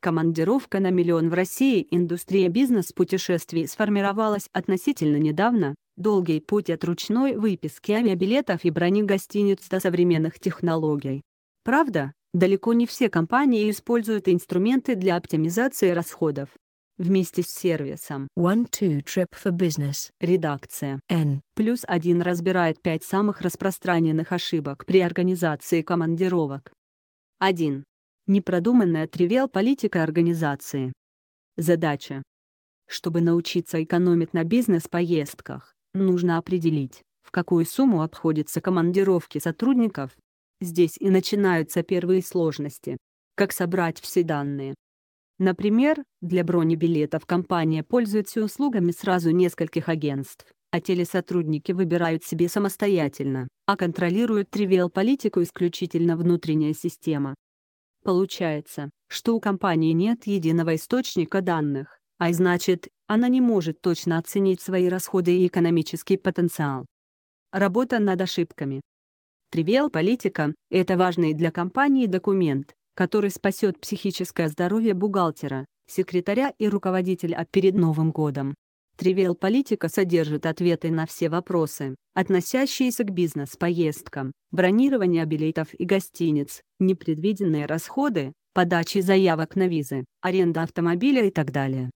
Командировка на миллион в России индустрия бизнес-путешествий сформировалась относительно недавно, долгий путь от ручной выписки авиабилетов и брони гостиниц до современных технологий. Правда, далеко не все компании используют инструменты для оптимизации расходов. Вместе с сервисом One-Two Trip for Business редакция N плюс один разбирает пять самых распространенных ошибок при организации командировок. 1 непродуманная тривиал-политика организации. Задача. Чтобы научиться экономить на бизнес-поездках, нужно определить, в какую сумму обходятся командировки сотрудников. Здесь и начинаются первые сложности. Как собрать все данные? Например, для бронебилетов компания пользуется услугами сразу нескольких агентств, а телесотрудники выбирают себе самостоятельно, а контролирует тривиал-политику исключительно внутренняя система. Получается, что у компании нет единого источника данных, а значит, она не может точно оценить свои расходы и экономический потенциал. Работа над ошибками. Тривиал политика – это важный для компании документ, который спасет психическое здоровье бухгалтера, секретаря и руководителя перед Новым годом. Тривиал политика содержит ответы на все вопросы, относящиеся к бизнес-поездкам, бронированию билетов и гостиниц, непредвиденные расходы, подачи заявок на визы, аренда автомобиля и так далее.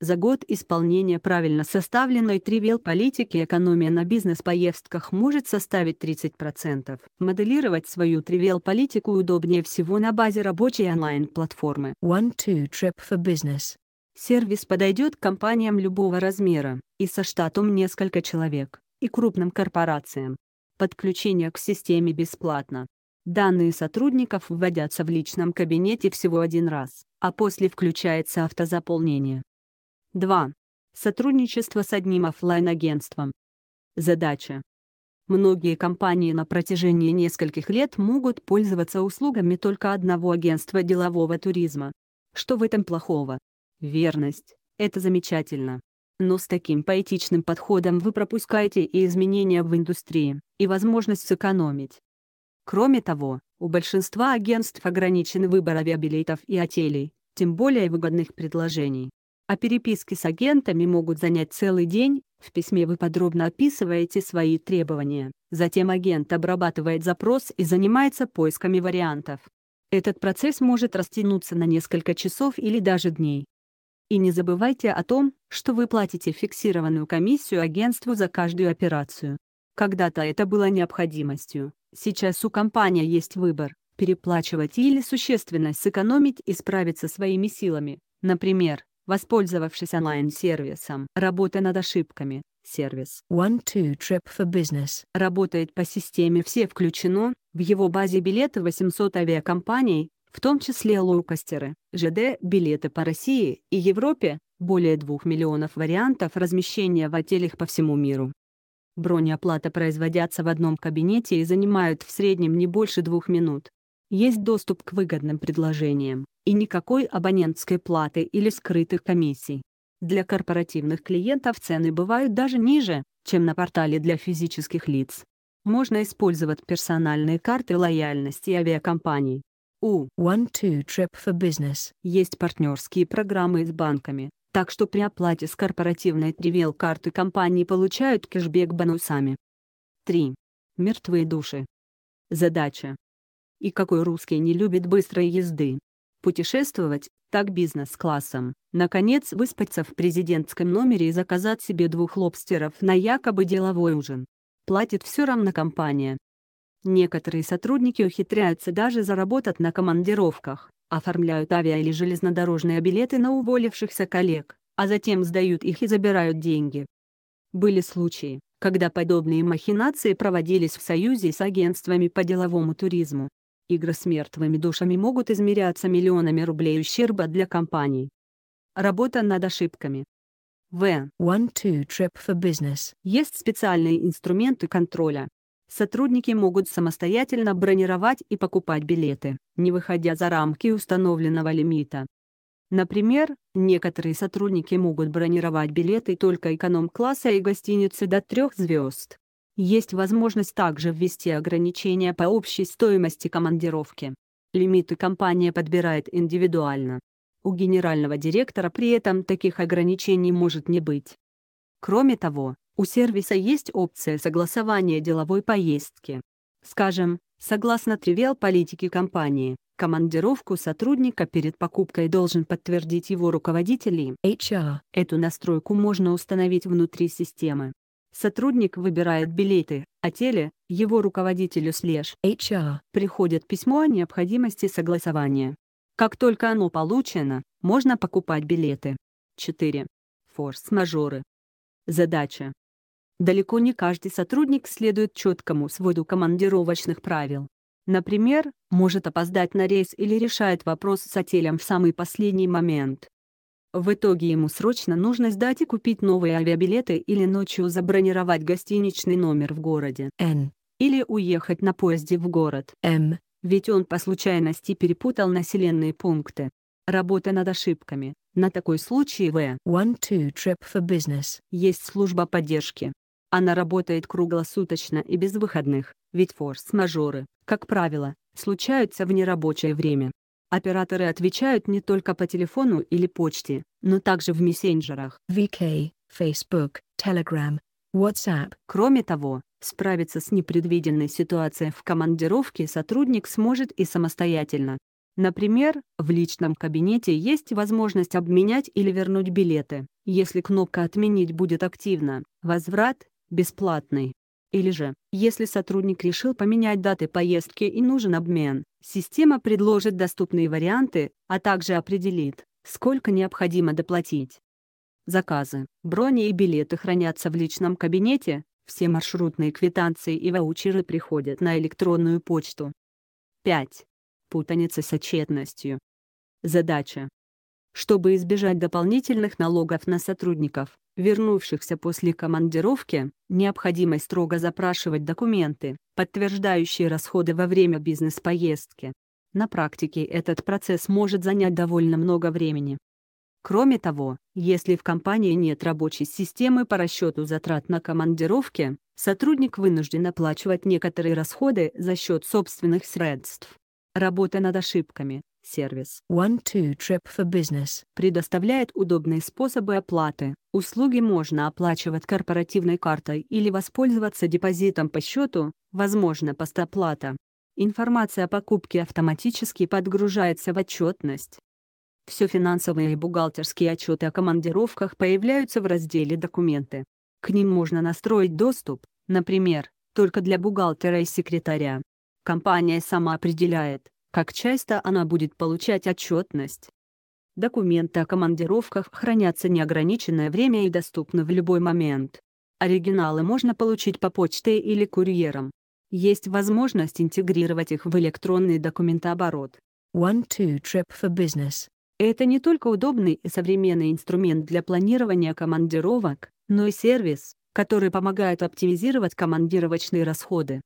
За год исполнения правильно составленной тривиал политики экономия на бизнес-поездках может составить 30%. Моделировать свою тривиал политику удобнее всего на базе рабочей онлайн-платформы One Two Trip for Business. Сервис подойдет компаниям любого размера, и со штатом несколько человек, и крупным корпорациям. Подключение к системе бесплатно. Данные сотрудников вводятся в личном кабинете всего один раз, а после включается автозаполнение. 2. Сотрудничество с одним офлайн-агентством. Задача. Многие компании на протяжении нескольких лет могут пользоваться услугами только одного агентства делового туризма. Что в этом плохого? Верность – это замечательно. Но с таким поэтичным подходом вы пропускаете и изменения в индустрии, и возможность сэкономить. Кроме того, у большинства агентств ограничен выбор авиабилетов и отелей, тем более выгодных предложений. А переписки с агентами могут занять целый день, в письме вы подробно описываете свои требования, затем агент обрабатывает запрос и занимается поисками вариантов. Этот процесс может растянуться на несколько часов или даже дней. И не забывайте о том, что вы платите фиксированную комиссию агентству за каждую операцию. Когда-то это было необходимостью, сейчас у компании есть выбор – переплачивать или существенно сэкономить и справиться своими силами, например, воспользовавшись онлайн-сервисом. Работа над ошибками. Сервис One-Two Trip for Business работает по системе «Все включено», в его базе билеты 800 авиакомпаний, в том числе лоукостеры, ЖД, билеты по России и Европе, более 2 миллионов вариантов размещения в отелях по всему миру. Бронеоплата производятся в одном кабинете и занимают в среднем не больше двух минут. Есть доступ к выгодным предложениям и никакой абонентской платы или скрытых комиссий. Для корпоративных клиентов цены бывают даже ниже, чем на портале для физических лиц. Можно использовать персональные карты лояльности авиакомпаний у One Two Trip for Business есть партнерские программы с банками, так что при оплате с корпоративной Тривел карты компании получают кэшбэк бонусами. 3. Мертвые души. Задача. И какой русский не любит быстрой езды? Путешествовать, так бизнес-классом, наконец выспаться в президентском номере и заказать себе двух лобстеров на якобы деловой ужин. Платит все равно компания, Некоторые сотрудники ухитряются даже заработать на командировках, оформляют авиа- или железнодорожные билеты на уволившихся коллег, а затем сдают их и забирают деньги. Были случаи, когда подобные махинации проводились в союзе с агентствами по деловому туризму. Игры с мертвыми душами могут измеряться миллионами рублей ущерба для компаний. Работа над ошибками. В. One, two, trip for business. Есть специальные инструменты контроля, сотрудники могут самостоятельно бронировать и покупать билеты, не выходя за рамки установленного лимита. Например, некоторые сотрудники могут бронировать билеты только эконом-класса и гостиницы до трех звезд. Есть возможность также ввести ограничения по общей стоимости командировки. Лимиты компания подбирает индивидуально. У генерального директора при этом таких ограничений может не быть. Кроме того, у сервиса есть опция согласования деловой поездки. Скажем, согласно тривиал политики компании, командировку сотрудника перед покупкой должен подтвердить его руководитель и HR. Эту настройку можно установить внутри системы. Сотрудник выбирает билеты, а теле, его руководителю слеж HR, приходит письмо о необходимости согласования. Как только оно получено, можно покупать билеты. 4. Форс-мажоры. Задача Далеко не каждый сотрудник следует четкому своду командировочных правил. Например, может опоздать на рейс или решает вопрос с отелем в самый последний момент. В итоге ему срочно нужно сдать и купить новые авиабилеты или ночью забронировать гостиничный номер в городе Н. Или уехать на поезде в город М. Ведь он по случайности перепутал населенные пункты. Работа над ошибками. На такой случай в One Two Trip for Business есть служба поддержки. Она работает круглосуточно и без выходных, ведь форс-мажоры, как правило, случаются в нерабочее время. Операторы отвечают не только по телефону или почте, но также в мессенджерах VK, Facebook, Telegram, WhatsApp. Кроме того, справиться с непредвиденной ситуацией в командировке сотрудник сможет и самостоятельно. Например, в личном кабинете есть возможность обменять или вернуть билеты. Если кнопка «Отменить» будет активна, возврат бесплатный. Или же, если сотрудник решил поменять даты поездки и нужен обмен, система предложит доступные варианты, а также определит, сколько необходимо доплатить. Заказы, брони и билеты хранятся в личном кабинете, все маршрутные квитанции и ваучеры приходят на электронную почту. 5. Путаница с отчетностью. Задача. Чтобы избежать дополнительных налогов на сотрудников, вернувшихся после командировки, необходимо строго запрашивать документы, подтверждающие расходы во время бизнес-поездки. На практике этот процесс может занять довольно много времени. Кроме того, если в компании нет рабочей системы по расчету затрат на командировки, сотрудник вынужден оплачивать некоторые расходы за счет собственных средств. Работа над ошибками, Сервис One-Two-Trip for Business предоставляет удобные способы оплаты. Услуги можно оплачивать корпоративной картой или воспользоваться депозитом по счету, возможно, постоплата. Информация о покупке автоматически подгружается в отчетность. Все финансовые и бухгалтерские отчеты о командировках появляются в разделе «Документы». К ним можно настроить доступ, например, только для бухгалтера и секретаря. Компания сама определяет, как часто она будет получать отчетность. Документы о командировках хранятся неограниченное время и доступны в любой момент. Оригиналы можно получить по почте или курьером. Есть возможность интегрировать их в электронный документооборот. One-two trip for business. Это не только удобный и современный инструмент для планирования командировок, но и сервис, который помогает оптимизировать командировочные расходы.